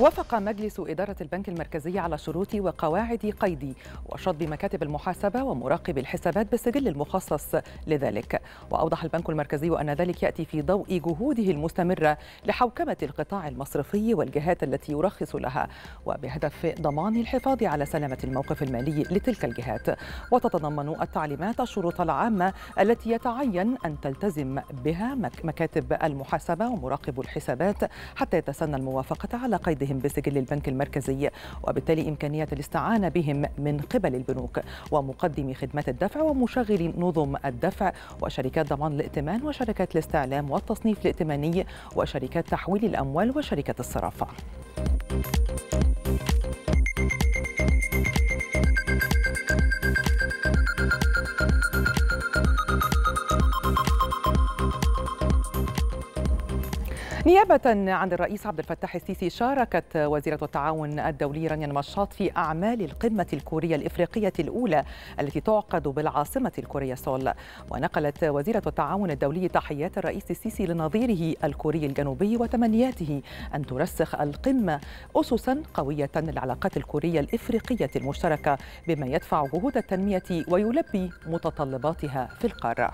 وافق مجلس إدارة البنك المركزي على شروط وقواعد قيد وشطب مكاتب المحاسبة ومراقب الحسابات بالسجل المخصص لذلك وأوضح البنك المركزي أن ذلك يأتي في ضوء جهوده المستمرة لحوكمة القطاع المصرفي والجهات التي يرخص لها وبهدف ضمان الحفاظ على سلامة الموقف المالي لتلك الجهات وتتضمن التعليمات الشروط العامة التي يتعين أن تلتزم بها مكاتب المحاسبة ومراقب الحسابات حتى يتسنى الموافقة على قيد عقدهم بسجل البنك المركزي وبالتالي إمكانية الاستعانة بهم من قبل البنوك ومقدمي خدمات الدفع ومشغلي نظم الدفع وشركات ضمان الائتمان وشركات الاستعلام والتصنيف الائتماني وشركات تحويل الأموال وشركات الصرافة. نيابة عن الرئيس عبد الفتاح السيسي شاركت وزيرة التعاون الدولي رانيا المشاط في أعمال القمة الكورية الإفريقية الأولى التي تعقد بالعاصمة الكورية سول ونقلت وزيرة التعاون الدولي تحيات الرئيس السيسي لنظيره الكوري الجنوبي وتمنياته أن ترسخ القمة أسسا قوية للعلاقات الكورية الإفريقية المشتركة بما يدفع جهود التنمية ويلبي متطلباتها في القارة.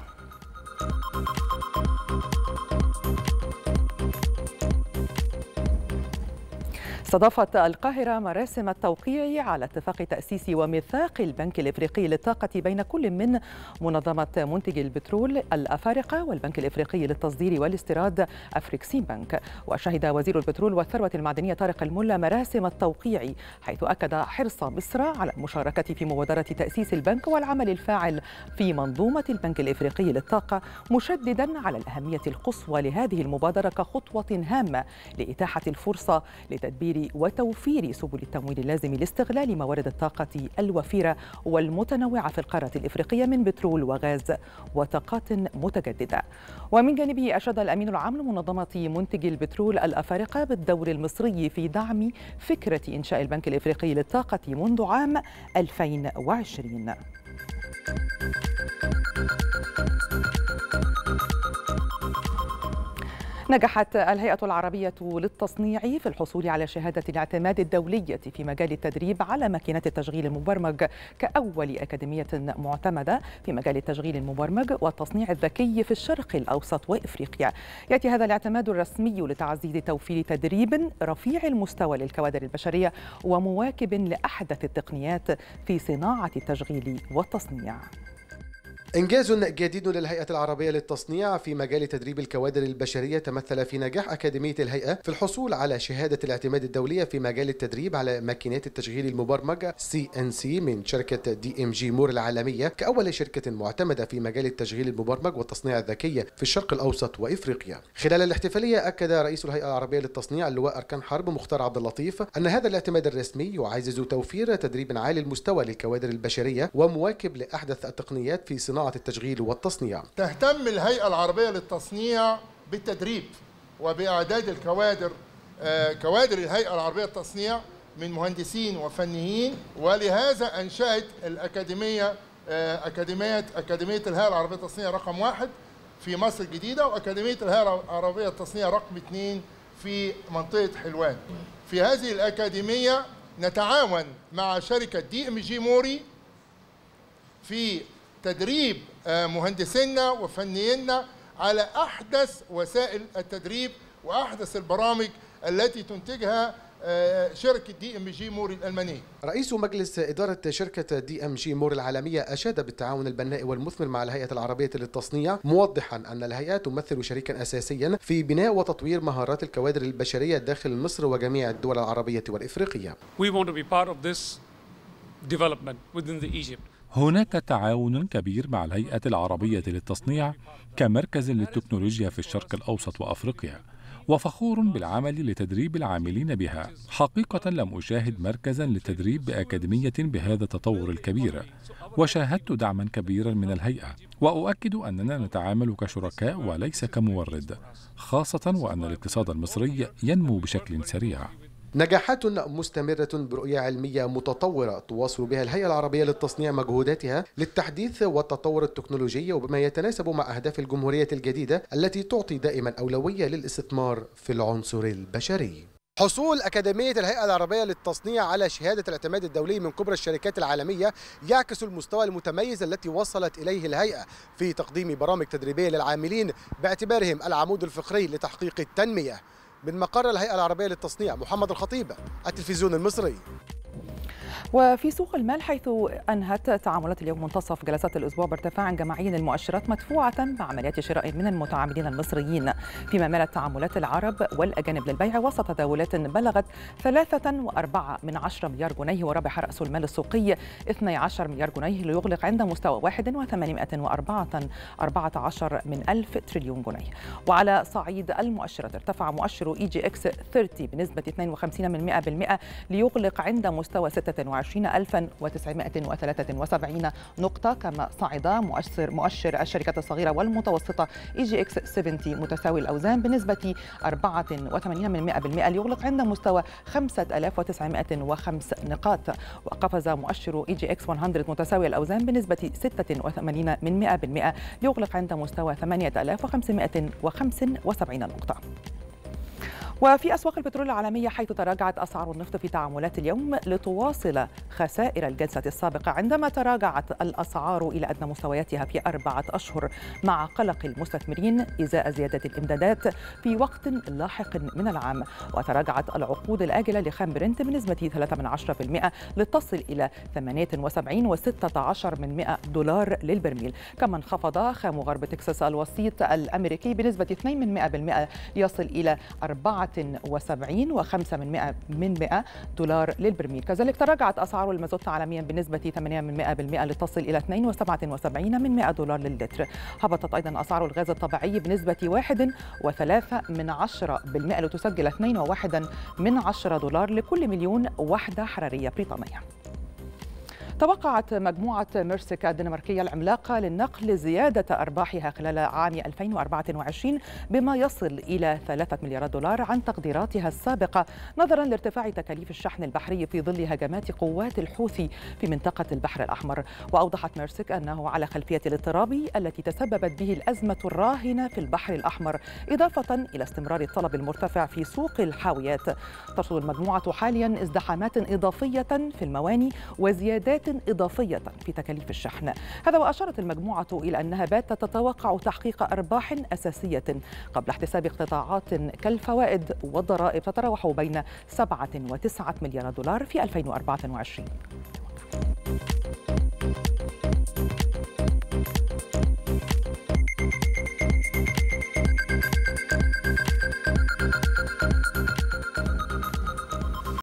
استضافت القاهرة مراسم التوقيع على اتفاق تأسيس وميثاق البنك الإفريقي للطاقة بين كل من منظمة منتج البترول الأفارقة والبنك الإفريقي للتصدير والاستيراد أفريكسين بنك وشهد وزير البترول والثروة المعدنية طارق الملا مراسم التوقيع حيث أكد حرص مصر على المشاركة في مبادرة تأسيس البنك والعمل الفاعل في منظومة البنك الإفريقي للطاقة مشددا على الأهمية القصوى لهذه المبادرة كخطوة هامة لإتاحة الفرصة لتدبير تدبير وتوفير سبل التمويل اللازم لاستغلال موارد الطاقة الوفيرة والمتنوعة في القارة الإفريقية من بترول وغاز وطاقات متجددة ومن جانبه أشاد الأمين العام لمنظمة منتجي البترول الأفارقة بالدور المصري في دعم فكرة إنشاء البنك الإفريقي للطاقة منذ عام 2020 نجحت الهيئة العربية للتصنيع في الحصول على شهادة الاعتماد الدولية في مجال التدريب على ماكينة التشغيل المبرمج كأول أكاديمية معتمدة في مجال التشغيل المبرمج والتصنيع الذكي في الشرق الأوسط وإفريقيا يأتي هذا الاعتماد الرسمي لتعزيز توفير تدريب رفيع المستوى للكوادر البشرية ومواكب لأحدث التقنيات في صناعة التشغيل والتصنيع إنجاز جديد للهيئة العربية للتصنيع في مجال تدريب الكوادر البشرية تمثل في نجاح أكاديمية الهيئة في الحصول على شهادة الاعتماد الدولية في مجال التدريب على ماكينات التشغيل المبرمج CNC من شركة دي ام جي مور العالمية كأول شركة معتمدة في مجال التشغيل المبرمج والتصنيع الذكي في الشرق الأوسط وإفريقيا. خلال الاحتفالية أكد رئيس الهيئة العربية للتصنيع اللواء أركان حرب مختار عبد اللطيف أن هذا الاعتماد الرسمي يعزز توفير تدريب عالي المستوى للكوادر البشرية ومواكب لأحدث التقنيات في صناعة التشغيل والتصنيع تهتم الهيئة العربية للتصنيع بالتدريب وبإعداد الكوادر آه، كوادر الهيئة العربية للتصنيع من مهندسين وفنيين ولهذا أنشأت الأكاديمية آه، أكاديمية أكاديمية الهيئة العربية للتصنيع رقم واحد في مصر الجديدة وأكاديمية الهيئة العربية للتصنيع رقم اثنين في منطقة حلوان في هذه الأكاديمية نتعاون مع شركة دي ام جي موري في تدريب آه، مهندسينا وفنيينا على أحدث وسائل التدريب وأحدث البرامج التي تنتجها آه، شركة دي ام جي مور الألمانية رئيس مجلس إدارة شركة دي ام جي مور العالمية أشاد بالتعاون البناء والمثمر مع الهيئة العربية للتصنيع موضحا أن الهيئة تمثل شريكا أساسيا في بناء وتطوير مهارات الكوادر البشرية داخل مصر وجميع الدول العربية والإفريقية. We want to be part of this development within the Egypt. هناك تعاون كبير مع الهيئة العربية للتصنيع كمركز للتكنولوجيا في الشرق الأوسط وأفريقيا وفخور بالعمل لتدريب العاملين بها حقيقة لم أشاهد مركزا للتدريب بأكاديمية بهذا التطور الكبير وشاهدت دعما كبيرا من الهيئة وأؤكد أننا نتعامل كشركاء وليس كمورد خاصة وأن الاقتصاد المصري ينمو بشكل سريع نجاحات مستمرة برؤية علمية متطورة تواصل بها الهيئة العربية للتصنيع مجهوداتها للتحديث والتطور التكنولوجي وبما يتناسب مع أهداف الجمهورية الجديدة التي تعطي دائما أولوية للاستثمار في العنصر البشري حصول أكاديمية الهيئة العربية للتصنيع على شهادة الاعتماد الدولي من كبرى الشركات العالمية يعكس المستوى المتميز التي وصلت إليه الهيئة في تقديم برامج تدريبية للعاملين باعتبارهم العمود الفقري لتحقيق التنمية من مقر الهيئة العربية للتصنيع محمد الخطيبة التلفزيون المصري وفي سوق المال حيث أنهت تعاملات اليوم منتصف جلسات الأسبوع بارتفاع جماعي للمؤشرات مدفوعة بعمليات شراء من المتعاملين المصريين فيما مالت تعاملات العرب والأجانب للبيع وسط تداولات بلغت 3.4 من 10 مليار جنيه وربح رأس المال السوقي 12 مليار جنيه ليغلق عند مستوى 1814 من ألف تريليون جنيه وعلى صعيد المؤشرات ارتفع مؤشر إي جي إكس 30 بنسبة 52% ليغلق عند مستوى 26 22973 نقطة كما صعد مؤشر مؤشر الشركات الصغيرة والمتوسطة اي جي اكس 70 متساوي الأوزان بنسبة 84% ليغلق عند مستوى 5905 نقاط وقفز مؤشر اي جي اكس 100 متساوي الأوزان بنسبة 86% ليغلق عند مستوى 8575 نقطة وفي أسواق البترول العالمية حيث تراجعت أسعار النفط في تعاملات اليوم لتواصل خسائر الجلسة السابقة عندما تراجعت الأسعار إلى أدنى مستوياتها في أربعة أشهر مع قلق المستثمرين إزاء زيادة الإمدادات في وقت لاحق من العام وتراجعت العقود الآجلة لخام برنت بنسبة 3% لتصل إلى 78.16 دولار للبرميل كما انخفض خام غرب تكساس الوسيط الأمريكي بنسبة 2% يصل إلى 4 79 و5 من 100 من 100 دولار للبرميل كذلك تراجعت أسعار المازوت عالميا بنسبة 8 من 100% لتصل إلى 2.77 من 100 دولار للتر هبطت أيضا أسعار الغاز الطبيعي بنسبة 1.3 من 10% لتسجل 2.1 من 10 دولار لكل مليون وحدة حرارية بريطانية توقعت مجموعة ميرسك الدنماركية العملاقة للنقل زيادة أرباحها خلال عام 2024 بما يصل إلى 3 مليارات دولار عن تقديراتها السابقة نظرا لارتفاع تكاليف الشحن البحري في ظل هجمات قوات الحوثي في منطقة البحر الأحمر وأوضحت ميرسك أنه على خلفية الاضطراب التي تسببت به الأزمة الراهنة في البحر الأحمر إضافة إلى استمرار الطلب المرتفع في سوق الحاويات ترصد المجموعة حاليا ازدحامات إضافية في المواني وزيادات إضافية في تكاليف الشحن هذا وأشارت المجموعة إلى أنها باتت تتوقع تحقيق أرباح أساسية قبل احتساب قطاعات كالفوائد والضرائب تتراوح بين 7 و9 مليار دولار في 2024